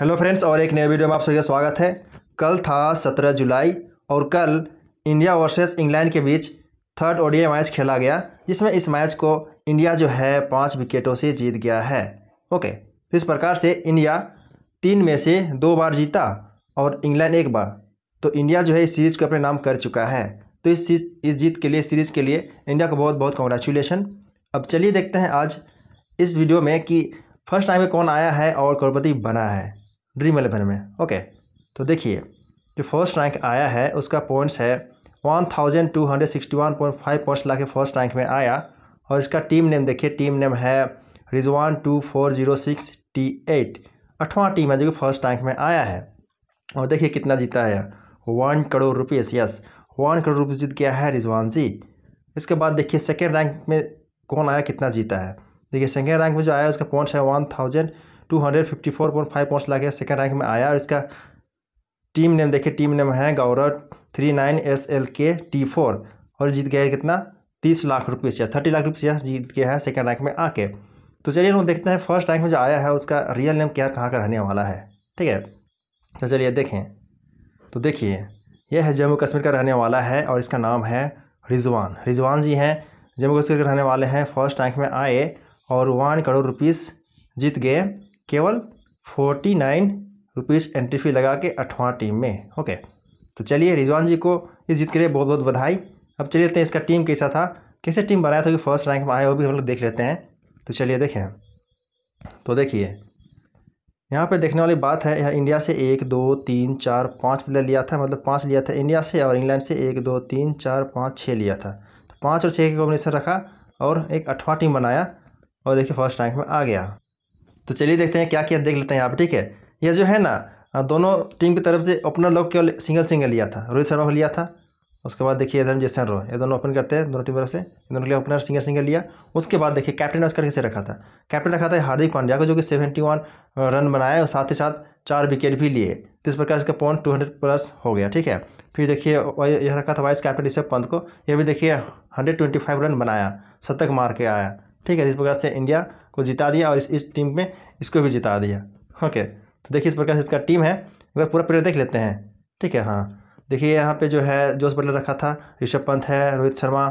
hello friends और एक नए वीडियो में आप सभी का स्वागत है कल था सत्रह जुलाई और कल इंडिया वर्सेस इंग्लैंड के बीच थर्ड ओडीआई मैच खेला गया जिसमें इस मैच को इंडिया जो है पाँच विकेटों से जीत गया है ओके तो इस प्रकार से इंडिया तीन में से दो बार जीता और इंग्लैंड एक बार तो इंडिया जो है इस सीरीज़ को अपने नाम कर चुका है तो इस इस जीत के लिए सीरीज़ के लिए इंडिया को बहुत बहुत कॉन्ग्रेचुलेसन अब चलिए देखते हैं आज इस वीडियो में कि फर्स्ट टाइम में कौन आया है और करोड़पति बना है ड्रीम एलेवन में ओके तो देखिए जो फर्स्ट रैंक आया है उसका पॉइंट्स है one thousand two hundred sixty one point five points ला के फर्स्ट रैंक में आया और इसका टीम नेम देखिए टीम नेम है Rizwan two four zero six T eight अठवा टीम है जो कि फर्स्ट रैंक में आया है और देखिए कितना जीता है one crore rupees yes one crore rupees जीत गया है रिजवान जी इसके बाद देखिए सेकेंड रैंक में कौन आया कितना जीता है देखिए सेकेंड रैंक में जो आया उसका पॉइंट्स है one thousand two hundred fifty four point five points ला के सेकेंड रैंक में आया और इसका टीम नेम देखिए टीम नेम है Gaurav three nine S L K T four और जीत गया कितना तीस लाख रुपये से थर्टी लाख रुपये जीत गया है सेकेंड रैंक में आके तो चलिए हम देखते हैं फर्स्ट रैंक में जो आया है उसका रियल नेम क्या कहाँ का रहने वाला है ठीक है तो चलिए देखें तो देखिए यह है जम्मू कश्मीर का रहने वाला है और इसका नाम है रिजवान रिजवान जी हैं जम्मू कश्मीर के रहने वाले हैं फर्स्ट रैंक में आए और वन करोड़ रुपीस जीत गए केवल forty nine rupees entry fee लगा के अठवां टीम में ओके तो चलिए रिजवान जी को इस जीत के लिए बहुत बहुत बधाई अब चलिए देखते हैं इसका टीम कैसा था कैसे टीम बनाया था कि फर्स्ट रैंक में आए वो भी हम लोग देख लेते हैं तो चलिए देखें तो देखिए यहाँ पे देखने वाली बात है यहाँ इंडिया से एक दो तीन चार पाँच प्लेयर लिया था मतलब पाँच लिया था इंडिया से और इंग्लैंड से एक दो तीन चार पाँच छः लिया था तो पाँच और छः के कॉम्बिनेशन रखा और एक अठवा टीम बनाया और देखिए फर्स्ट रैंक में आ गया तो चलिए देखते हैं क्या क्या देख लेते हैं यहाँ पर ठीक है यह जो है ना दोनों टीम की तरफ से ओपनर लोग केवल सिंगल सिंगल लिया था रोहित शर्मा को लिया था उसके बाद देखिए इधर जैसन रो ये दोनों ओपन करते हैं दोनों टीम तरफ से दोनों के लिए ओपनर सिंगल सिंगल लिया उसके बाद देखिए कैप्टन ने उसका कैसे रखा था कैप्टन रखा था हार्दिक पांड्या को जो कि सेवेंटी वन रन बनाए और साथ ही साथ चार विकेट भी लिए तो इस प्रकार इसका पॉइंट टू हंड्रेड प्लस हो गया ठीक है फिर देखिए यह रखा था वाइस कैप्टन ऋषभ पंत को यह भी देखिए हंड्रेड ट्वेंटी फाइव रन बनाया शतक मार के आया ठीक है इस प्रकार से इंडिया को जिता दिया और इस इस टीम में इसको भी जिता दिया ओके तो देखिए इस प्रकार से इसका टीम है एक बार पूरा प्लेयर देख लेते हैं ठीक है हाँ देखिए यहाँ पे जो है जोश बटलर रखा था ऋषभ पंत है रोहित शर्मा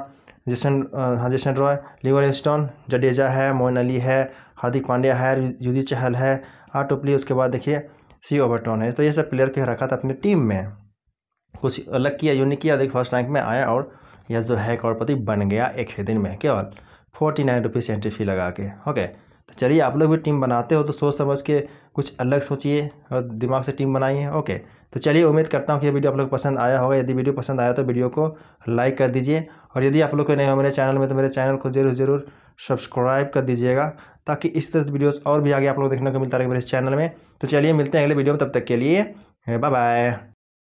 जैसन हाँ Jason Roy Livingstone Jadeja है मोइन अली है हार्दिक पांड्या है युदी चहल है आर टोपली उसके बाद देखिए सी ओवरटोन है तो ये सब प्लेयर को रखा था अपनी टीम में कुछ अलग किया यूनिक किया देखिए फर्स्ट रैंक में आया और यह जो है करोड़पति बन गया एक ही दिन में केवल forty nine rupees entry fee लगा के ओके तो चलिए आप लोग भी टीम बनाते हो तो सोच समझ के कुछ अलग सोचिए और दिमाग से टीम बनाइए ओके तो चलिए उम्मीद करता हूँ कि ये वीडियो आप लोग पसंद आया होगा यदि वीडियो पसंद आया तो वीडियो को लाइक कर दीजिए और यदि आप लोग को नए हो मेरे चैनल में तो मेरे चैनल को ज़रूर ज़रूर सब्सक्राइब कर दीजिएगा ताकि इस तरह वीडियोज़ और भी आगे आप लोग देखने को मिलता रहे मेरे चैनल में तो चलिए मिलते हैं अगले वीडियो में तब तक के लिए बाय बाय